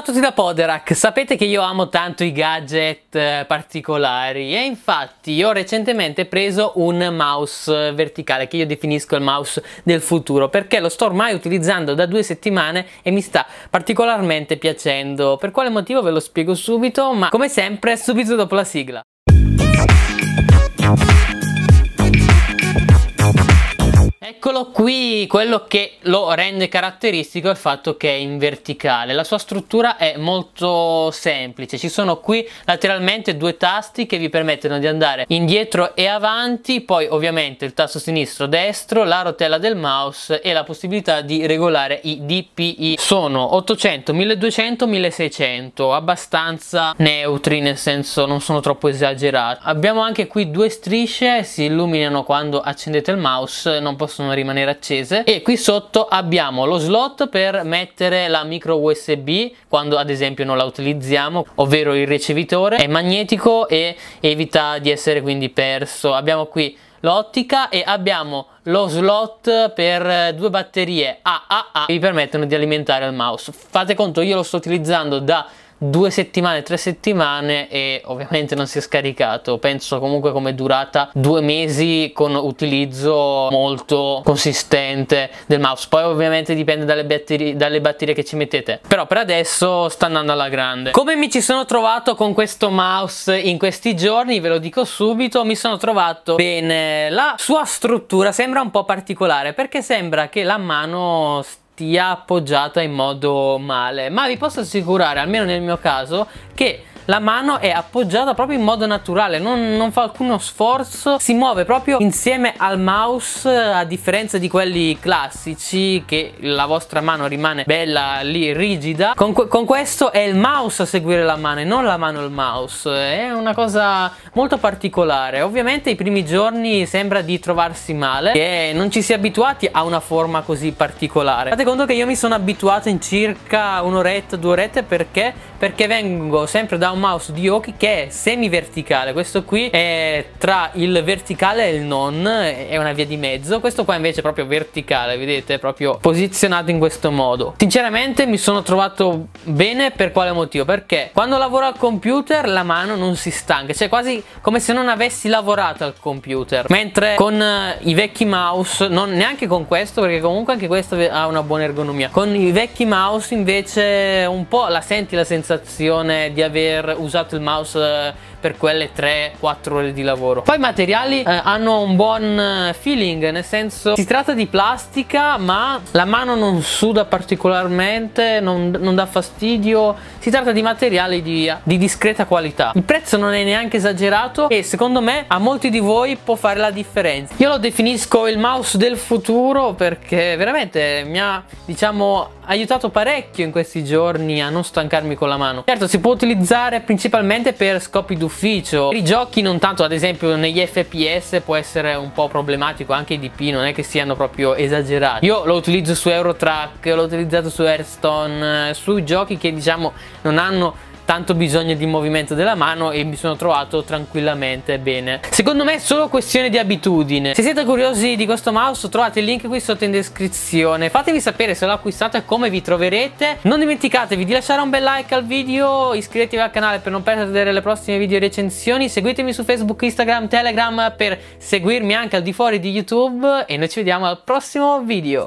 Ciao a tutti da Poderac, sapete che io amo tanto i gadget eh, particolari e infatti io ho recentemente preso un mouse verticale che io definisco il mouse del futuro perché lo sto ormai utilizzando da due settimane e mi sta particolarmente piacendo. Per quale motivo ve lo spiego subito ma come sempre subito dopo la sigla. Eccolo qui, quello che lo rende caratteristico è il fatto che è in verticale. La sua struttura è molto semplice, ci sono qui lateralmente due tasti che vi permettono di andare indietro e avanti, poi ovviamente il tasto sinistro destro, la rotella del mouse e la possibilità di regolare i DPI. Sono 800, 1200, 1600, abbastanza neutri, nel senso non sono troppo esagerati. Abbiamo anche qui due strisce, si illuminano quando accendete il mouse, non possono rimanere accese e qui sotto abbiamo lo slot per mettere la micro USB quando ad esempio non la utilizziamo ovvero il ricevitore è magnetico e evita di essere quindi perso abbiamo qui l'ottica e abbiamo lo slot per due batterie AAA che vi permettono di alimentare il mouse fate conto io lo sto utilizzando da due settimane, tre settimane e ovviamente non si è scaricato. Penso comunque come durata due mesi con utilizzo molto consistente del mouse. Poi ovviamente dipende dalle batterie, dalle batterie che ci mettete. Però per adesso sta andando alla grande. Come mi ci sono trovato con questo mouse in questi giorni? Ve lo dico subito, mi sono trovato bene. La sua struttura sembra un po' particolare perché sembra che la mano stia ti appoggiata in modo male ma vi posso assicurare almeno nel mio caso che la mano è appoggiata proprio in modo naturale, non, non fa alcuno sforzo, si muove proprio insieme al mouse a differenza di quelli classici che la vostra mano rimane bella lì rigida. Con, con questo è il mouse a seguire la mano e non la mano il mouse, è una cosa molto particolare. Ovviamente i primi giorni sembra di trovarsi male, e non ci si è abituati a una forma così particolare. Fate conto che io mi sono abituato in circa un'oretta, due orette perché? Perché vengo sempre da un un mouse di Oki che è semi-verticale, questo qui è tra il verticale e il non, è una via di mezzo, questo qua invece è proprio verticale, vedete, è proprio posizionato in questo modo. Sinceramente mi sono trovato bene per quale motivo? Perché quando lavoro al computer la mano non si stanca, cioè quasi come se non avessi lavorato al computer, mentre con eh, i vecchi mouse, non neanche con questo perché comunque anche questo ha una buona ergonomia, con i vecchi mouse invece un po' la senti la sensazione di aver usato il mouse eh, per quelle 3-4 ore di lavoro. Poi i materiali eh, hanno un buon eh, feeling, nel senso si tratta di plastica ma la mano non suda particolarmente, non, non dà fastidio, si tratta di materiali di, di discreta qualità. Il prezzo non è neanche esagerato e secondo me a molti di voi può fare la differenza. Io lo definisco il mouse del futuro perché veramente mi ha diciamo aiutato parecchio in questi giorni a non stancarmi con la mano. Certo si può utilizzare usare principalmente per scopi d'ufficio. per I giochi non tanto, ad esempio negli FPS può essere un po' problematico, anche i DP non è che siano proprio esagerati. Io lo utilizzo su Eurotrack, l'ho utilizzato su Airstone, eh, su giochi che diciamo non hanno tanto bisogno di movimento della mano e mi sono trovato tranquillamente bene. Secondo me è solo questione di abitudine. Se siete curiosi di questo mouse trovate il link qui sotto in descrizione. Fatevi sapere se l'ho acquistato e come vi troverete. Non dimenticatevi di lasciare un bel like al video, iscrivetevi al canale per non perdere le prossime video recensioni, seguitemi su Facebook, Instagram, Telegram per seguirmi anche al di fuori di YouTube e noi ci vediamo al prossimo video.